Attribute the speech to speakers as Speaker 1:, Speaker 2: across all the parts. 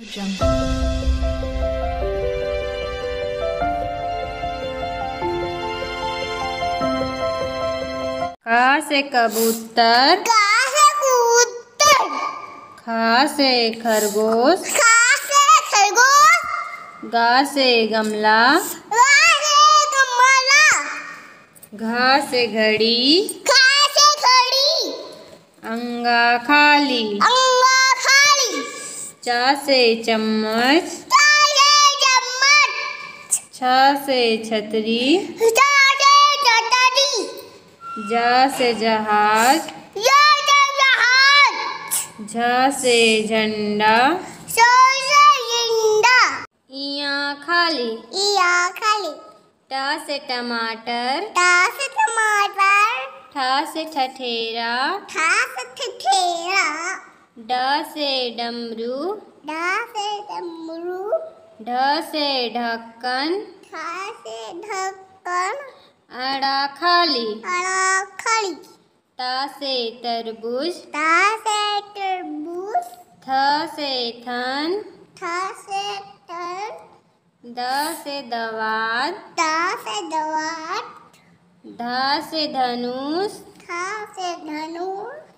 Speaker 1: खा से कबूतर खा से कबूतर खा से खरगोश खा से खरगोश
Speaker 2: गा से गमला
Speaker 1: गा से गमला घा से घड़ी घास से घड़ी अंगा खाली अंगा चार से चम्मच छ से छतरी जा से जहाज झ से झंडा इया खाली इया खाली ट से टमाटर ट से टमाटर ठ से ठठेरा ठ से ठठेरा ड से डमरू ड से डमरू ढ से ढक्कन ढ से ढक्कन अड़ा खाली अड़ा खाली ता से तरबूज ता से तरबूज थ से थन थ से थन द से दवात द से दवात ध से धनुष ध से धनुष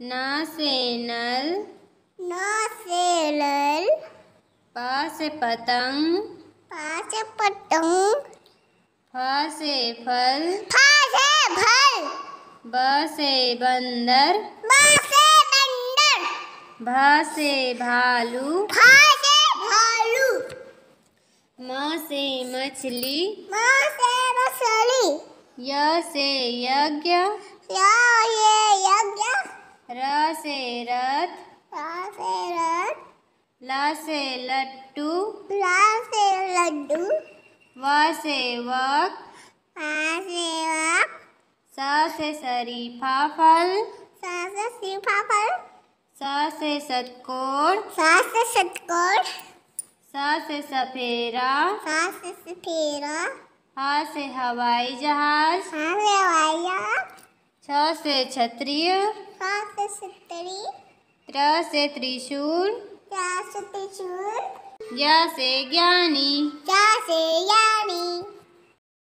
Speaker 1: नासेनल नासेनल पास पतंग पास पतंग फासे फल फासे फल बसे बंदर बसे बंदर भासे भालू भासे भालू मासे मछली मासे मछली य यज्ञ या ये र से रथ र से रथ ल से लट्टू ल से लड्डू व से वक व से वक स से शरीफा फल स से शरीफा फल स से सतकोण स से सतकोण स से सफेरा स से सफेरा ह से हवाई जहाज ह से हवाई जहाज छ से क्षत्रिय त्र से त्रिशूल से त्रिशूल से ज्ञानी से ज्ञानी